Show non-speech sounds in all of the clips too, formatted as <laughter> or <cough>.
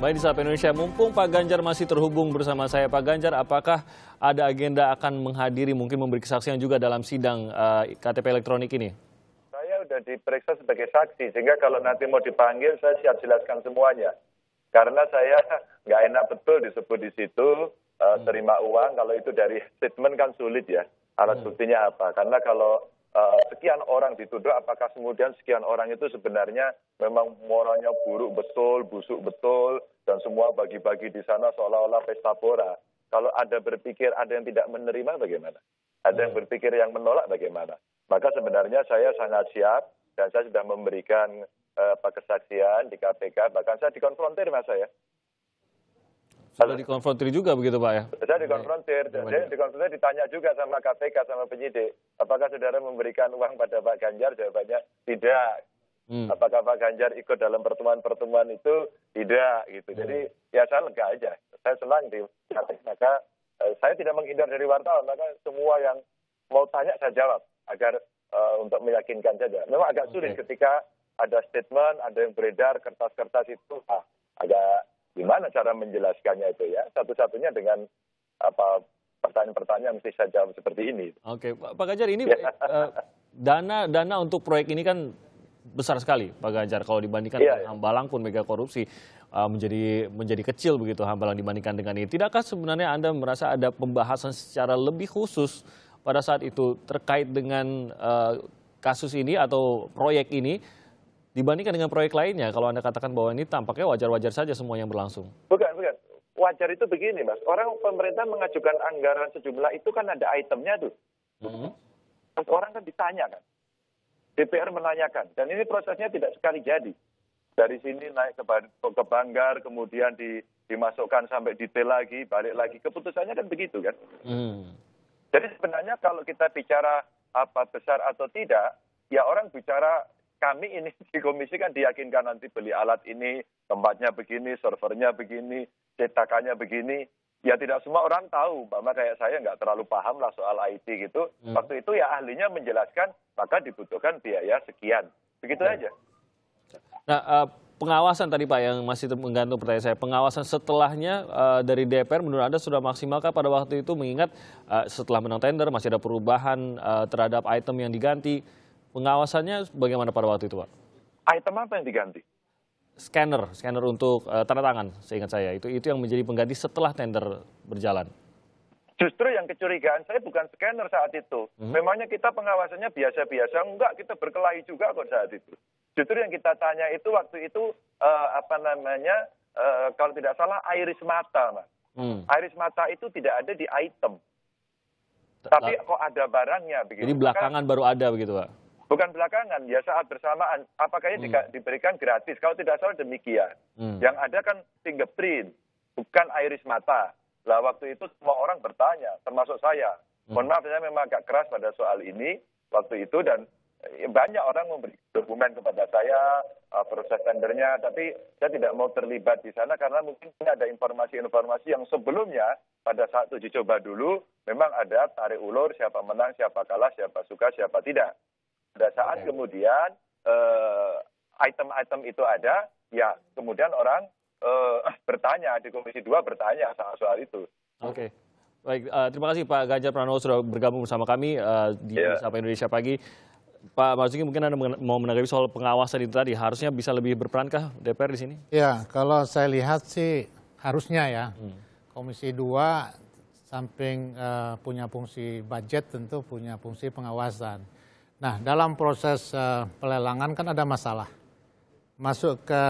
Baik di Sapa Indonesia, mumpung Pak Ganjar masih terhubung bersama saya. Pak Ganjar, apakah ada agenda akan menghadiri, mungkin memberi kesaksian juga dalam sidang uh, eh, KTP elektronik ini? Saya sudah diperiksa sebagai saksi, sehingga kalau nanti mau dipanggil, saya siap jelaskan semuanya. Karena saya <laughs> nggak enak betul disebut di situ, uh, terima uang, kalau itu dari statement kan sulit ya. Alat hmm. buktinya apa? Karena kalau Eh, sekian orang dituduh, apakah kemudian sekian orang itu sebenarnya memang moralnya buruk betul, busuk betul, dan semua bagi-bagi di sana seolah-olah pesta pora. Kalau ada berpikir ada yang tidak menerima bagaimana? Ada yang berpikir yang menolak bagaimana? Maka sebenarnya saya sangat siap dan saya sudah memberikan uh, eh, kesaksian di KPK, bahkan saya dikonfrontir mas saya. Sudah dikonfrontir juga begitu Pak ya? Sudah dikonfrontir, jadi dikonfrontir ditanya juga sama KPK, sama penyidik. Apakah saudara memberikan uang pada Pak Ganjar? Jawabannya tidak. Hmm. Apakah Pak Ganjar ikut dalam pertemuan-pertemuan itu? Tidak gitu. Hmm. Jadi ya saya lega aja. Saya senang di maka eh, saya tidak menghindar dari wartawan, maka semua yang mau tanya saya jawab agar eh, untuk meyakinkan saja. Memang agak sulit okay. ketika ada statement, ada yang beredar kertas-kertas itu ah, agak Gimana cara menjelaskannya itu ya? Satu-satunya dengan apa pertanyaan-pertanyaan mesti saya jawab seperti ini. Oke, Pak Ganjar ini dana ya. eh, dana dana untuk proyek ini kan besar sekali, Pak Ganjar. Kalau dibandingkan iya, dengan iya. Hambalang pun mega korupsi uh, menjadi menjadi kecil begitu Hambalang dibandingkan dengan ini. Tidakkah sebenarnya Anda merasa ada pembahasan secara lebih khusus pada saat itu terkait dengan uh, kasus ini atau proyek ini? dibandingkan dengan proyek lainnya kalau Anda katakan bahwa ini tampaknya wajar-wajar saja semua yang berlangsung. Bukan, bukan. Wajar itu begini, Mas. Orang pemerintah mengajukan anggaran sejumlah itu kan ada itemnya tuh. Mm -hmm. orang kan ditanya kan. DPR menanyakan. Dan ini prosesnya tidak sekali jadi. Dari sini naik ke, ke Banggar, kemudian di, dimasukkan sampai detail lagi, balik lagi. Keputusannya kan begitu kan. Mm. Jadi sebenarnya kalau kita bicara apa besar atau tidak, ya orang bicara kami ini <laughs> di komisi kan diyakinkan nanti beli alat ini, tempatnya begini, servernya begini, cetakannya begini. Ya tidak semua orang tahu, Mbak kayak saya nggak terlalu paham lah soal IT gitu. Hmm. Waktu itu ya ahlinya menjelaskan, maka dibutuhkan biaya sekian. Begitu okay. aja. Nah, uh, pengawasan tadi Pak yang masih menggantung pertanyaan saya, pengawasan setelahnya uh, dari DPR menurut Anda sudah maksimalkah pada waktu itu mengingat uh, setelah menang tender masih ada perubahan uh, terhadap item yang diganti, Pengawasannya bagaimana pada waktu itu, Pak? Item apa yang diganti? Scanner, scanner untuk uh, tanda tangan, seingat saya. Itu itu yang menjadi pengganti setelah tender berjalan. Justru yang kecurigaan saya bukan scanner saat itu. Hmm. Memangnya kita pengawasannya biasa-biasa? Enggak, kita berkelahi juga kok saat itu. Justru yang kita tanya itu waktu itu uh, apa namanya? Uh, kalau tidak salah iris mata, Pak. Hmm. Iris mata itu tidak ada di item. Tapi kok ada barangnya begitu. Jadi belakangan kan? baru ada begitu, Pak. Bukan belakangan, ya saat bersamaan. Apakah ini hmm. diberikan gratis? Kalau tidak salah demikian. Hmm. Yang ada kan fingerprint, bukan iris mata. Lah waktu itu semua orang bertanya, termasuk saya. Hmm. Mohon maaf, saya memang agak keras pada soal ini waktu itu dan eh, banyak orang memberi dokumen kepada saya eh, proses tendernya, tapi saya tidak mau terlibat di sana karena mungkin ada informasi-informasi yang sebelumnya pada saat uji coba dulu memang ada tarik ulur siapa menang, siapa kalah, siapa suka, siapa tidak. Pada saat ya. kemudian eh, item-item itu ada, ya kemudian orang eh, <laughs> bertanya di Komisi 2 bertanya soal soal itu. Oke. Okay. Baik, uh, terima kasih Pak Ganjar Pranowo sudah bergabung bersama kami uh, di yeah. Sapa Indonesia Pagi. Pak Marzuki mungkin Anda mau menanggapi soal pengawasan itu tadi, harusnya bisa lebih berperankah DPR di sini? Ya, kalau saya lihat sih harusnya ya. Hmm. Komisi 2 samping uh, punya fungsi budget tentu punya fungsi pengawasan. Nah, dalam proses uh, pelelangan kan ada masalah. Masuk ke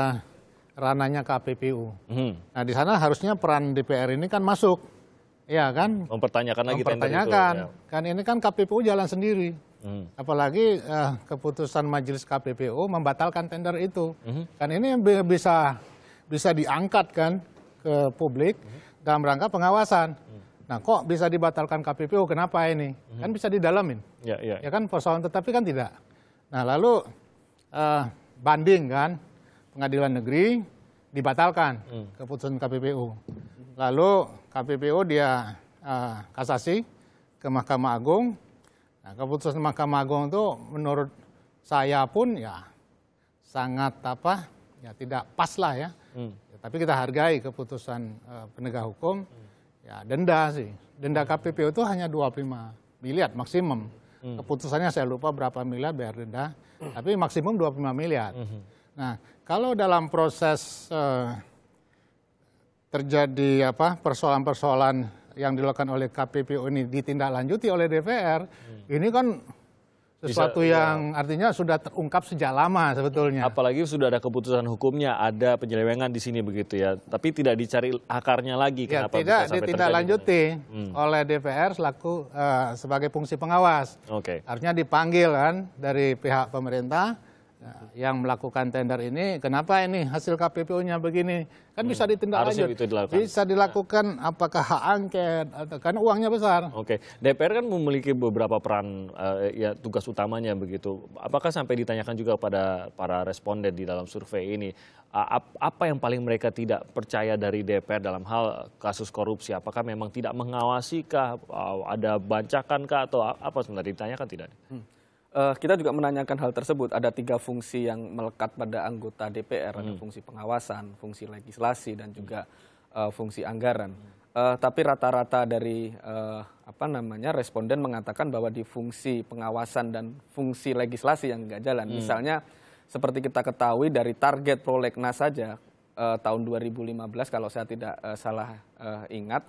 rananya KPPU. Hmm. Nah, di sana harusnya peran DPR ini kan masuk. Iya kan? Mempertanyakan lagi Mempertanyakan. Itu, ya. Kan ini kan KPPU jalan sendiri. Hmm. Apalagi uh, keputusan majelis KPPU membatalkan tender itu. Hmm. Kan ini bisa bisa diangkat kan ke publik hmm. dalam rangka pengawasan. Nah, kok bisa dibatalkan KPPU? Oh, kenapa ini? hmm. Kan bisa didalamin. Ya, ya. ya kan persoalan tetapi kan tidak. Nah, lalu uh, banding kan pengadilan negeri dibatalkan mm. keputusan KPPU. Lalu KPPU dia uh, kasasi ke Mahkamah Agung. Nah, keputusan Mahkamah Agung itu menurut saya pun ya sangat apa? Ya tidak pas lah ya. Mm. Tapi kita hargai keputusan uh, penegak hukum. Hmm Ya denda sih. Denda hmm. KPPU itu hanya 25 miliar maksimum. Hmm. Keputusannya saya lupa berapa miliar bayar denda, hmm. tapi maksimum 25 miliar. Hmm. Nah, kalau dalam proses eh, terjadi apa persoalan-persoalan yang dilakukan oleh KPPU ini ditindaklanjuti oleh DPR, hmm. ini kan sesuatu bisa, ya. yang ya. artinya sudah terungkap sejak lama sebetulnya. Apalagi sudah ada keputusan hukumnya, ada penyelewengan di sini begitu ya. Tapi tidak dicari akarnya lagi. Ya, kenapa tidak lanjuti hmm. oleh DPR selaku uh, sebagai fungsi pengawas. Oke. Okay. Artinya dipanggil kan dari pihak pemerintah Nah, yang melakukan tender ini kenapa ini hasil KPPU-nya begini kan bisa hmm, ditindak lanjut gitu dilakukan. bisa dilakukan nah. apakah hak angket atau karena uangnya besar oke okay. DPR kan memiliki beberapa peran uh, ya tugas utamanya begitu apakah sampai ditanyakan juga pada para responden di dalam survei ini uh, apa yang paling mereka tidak percaya dari DPR dalam hal kasus korupsi apakah memang tidak mengawasi uh, ada bancakan kah atau apa sebenarnya ditanyakan tidak hmm. Uh, kita juga menanyakan hal tersebut. Ada tiga fungsi yang melekat pada anggota DPR. Hmm. Ada fungsi pengawasan, fungsi legislasi, dan hmm. juga uh, fungsi anggaran. Uh, tapi rata-rata dari uh, apa namanya responden mengatakan bahwa di fungsi pengawasan dan fungsi legislasi yang nggak jalan. Hmm. Misalnya seperti kita ketahui dari target prolegnas saja uh, tahun 2015 kalau saya tidak uh, salah uh, ingat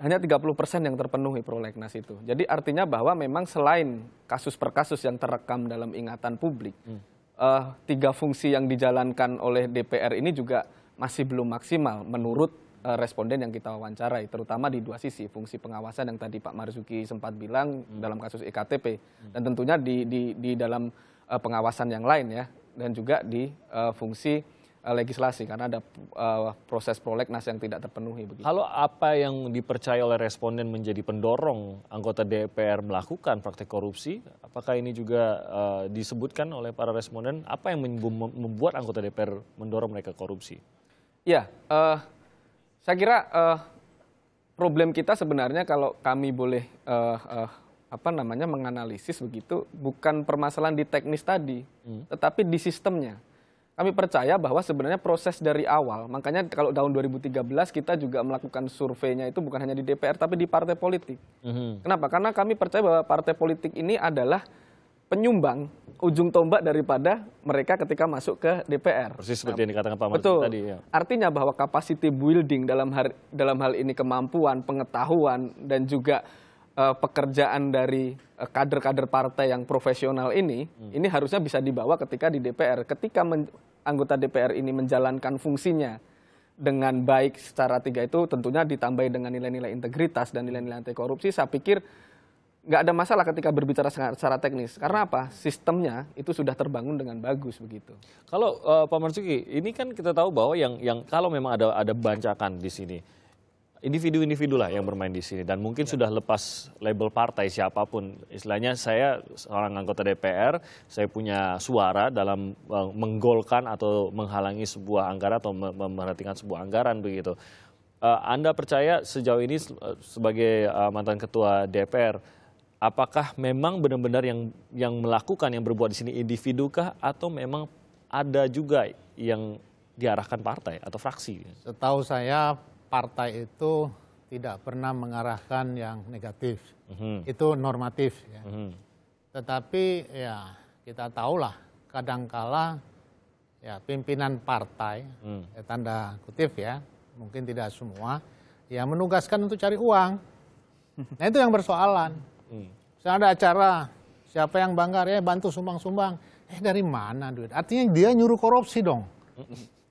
hanya 30 persen yang terpenuhi prolegnas itu. Jadi artinya bahwa memang selain kasus per kasus yang terekam dalam ingatan publik, hmm. uh, tiga fungsi yang dijalankan oleh DPR ini juga masih belum maksimal menurut uh, responden yang kita wawancarai, terutama di dua sisi fungsi pengawasan yang tadi Pak Marzuki sempat bilang hmm. dalam kasus EKTP hmm. dan tentunya di di, di dalam uh, pengawasan yang lain ya dan juga di uh, fungsi Eh, legislasi karena ada uh, proses prolegnas yang tidak terpenuhi. Begitu. Kalau apa yang dipercaya oleh responden menjadi pendorong anggota DPR melakukan praktik korupsi, apakah ini juga uh, disebutkan oleh para responden? Apa yang membuat anggota DPR mendorong mereka korupsi? Ya, uh, saya kira uh, problem kita sebenarnya kalau kami boleh uh, uh, apa namanya menganalisis begitu, bukan permasalahan di teknis tadi, hmm. tetapi di sistemnya kami percaya bahwa sebenarnya proses dari awal, makanya kalau tahun 2013 kita juga melakukan surveinya itu bukan hanya di DPR tapi di partai politik. Mm-hmm. Kenapa? Karena kami percaya bahwa partai politik ini adalah penyumbang ujung tombak daripada mereka ketika masuk ke DPR. Persis seperti nah, yang dikatakan Pak Martin tadi. Ya. Artinya bahwa capacity building dalam hal, dalam hal ini kemampuan, pengetahuan, dan juga uh, pekerjaan dari eh, kader-kader uh, partai yang profesional ini, hmm. ini harusnya bisa dibawa ketika di DPR. Ketika men, anggota DPR ini menjalankan fungsinya dengan baik secara tiga itu, tentunya ditambah dengan nilai-nilai integritas dan nilai-nilai anti korupsi. Saya pikir nggak ada masalah ketika berbicara secara teknis. Karena apa? Sistemnya itu sudah terbangun dengan bagus begitu. Kalau uh, Pak Marzuki, ini kan kita tahu bahwa yang yang kalau memang ada ada bancakan di sini individu-individu lah yang bermain di sini dan mungkin ya. sudah lepas label partai siapapun. Istilahnya saya seorang anggota DPR, saya punya suara dalam eh, menggolkan atau menghalangi sebuah anggaran atau memperhatikan sebuah anggaran begitu. Eh, Anda percaya sejauh ini sebagai eh, mantan ketua DPR, apakah memang benar-benar yang yang melakukan yang berbuat di sini individukah atau memang ada juga yang diarahkan partai atau fraksi? Setahu saya partai itu tidak pernah mengarahkan yang negatif. Mm-hmm. Itu normatif. Ya. Mm-hmm. Tetapi ya kita tahulah kadangkala ya pimpinan partai, mm. ya, tanda kutip ya, mungkin tidak semua, yang menugaskan untuk cari uang. Nah itu yang bersoalan. Mm. Misalnya ada acara, siapa yang banggar ya bantu sumbang-sumbang. Eh dari mana duit? Artinya dia nyuruh korupsi dong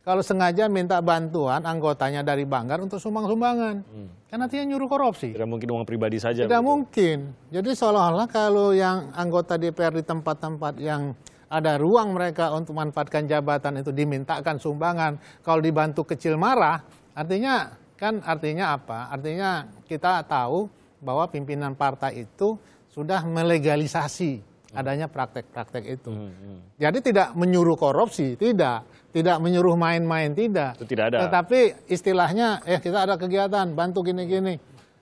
kalau sengaja minta bantuan anggotanya dari Banggar untuk sumbang-sumbangan. Hmm. Kan dia nyuruh korupsi. Tidak mungkin uang pribadi saja. Tidak betul. mungkin. Jadi seolah-olah kalau yang anggota DPR di tempat-tempat yang ada ruang mereka untuk manfaatkan jabatan itu dimintakan sumbangan. Kalau dibantu kecil marah, artinya kan artinya apa? Artinya kita tahu bahwa pimpinan partai itu sudah melegalisasi adanya praktek-praktek itu. Hmm, hmm. Jadi tidak menyuruh korupsi, tidak, tidak menyuruh main-main, tidak. Itu tidak ada. Tetapi istilahnya, eh kita ada kegiatan, bantu gini-gini.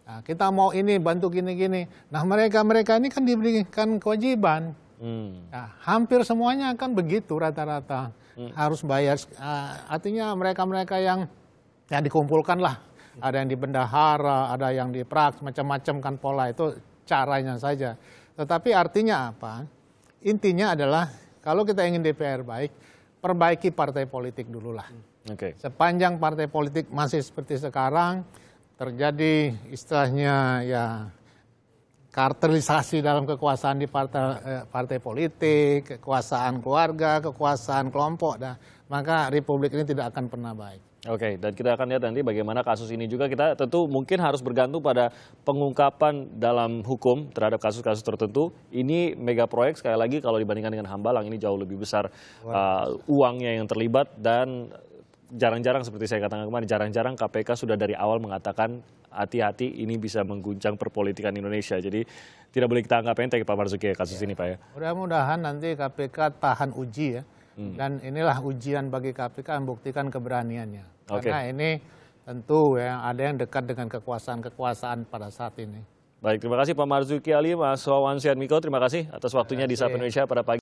Nah, kita mau ini, bantu gini-gini. Nah mereka-mereka ini kan diberikan kewajiban. Hmm. Nah, hampir semuanya kan begitu rata-rata. Hmm. Harus bayar, uh, artinya mereka-mereka yang yang dikumpulkan lah. Ada yang di bendahara, ada yang di praktek macam-macam kan pola itu caranya saja. Tetapi artinya apa? Intinya adalah kalau kita ingin DPR baik, perbaiki partai politik dululah. Hmm, okay. Sepanjang partai politik masih seperti sekarang, terjadi istilahnya ya karterisasi dalam kekuasaan di partai, eh, partai politik, kekuasaan keluarga, kekuasaan kelompok, dan maka republik ini tidak akan pernah baik. Oke, dan kita akan lihat nanti bagaimana kasus ini juga kita tentu mungkin harus bergantung pada pengungkapan dalam hukum terhadap kasus-kasus tertentu. Ini mega proyek sekali lagi kalau dibandingkan dengan Hambalang ini jauh lebih besar wow. uh, uangnya yang terlibat dan jarang-jarang seperti saya katakan kemarin, jarang-jarang KPK sudah dari awal mengatakan hati-hati ini bisa mengguncang perpolitikan Indonesia. Jadi tidak boleh kita anggap enteng Pak Marzuki ya, kasus ya. ini Pak ya. Mudah-mudahan nanti KPK tahan uji ya. Hmm. Dan inilah ujian bagi KPK membuktikan keberaniannya. Okay. Karena ini tentu ya ada yang dekat dengan kekuasaan-kekuasaan pada saat ini. Baik, terima kasih Pak Marzuki Ali, Mas Wawan Miko terima kasih atas waktunya kasih. di Sapa Indonesia pada pagi.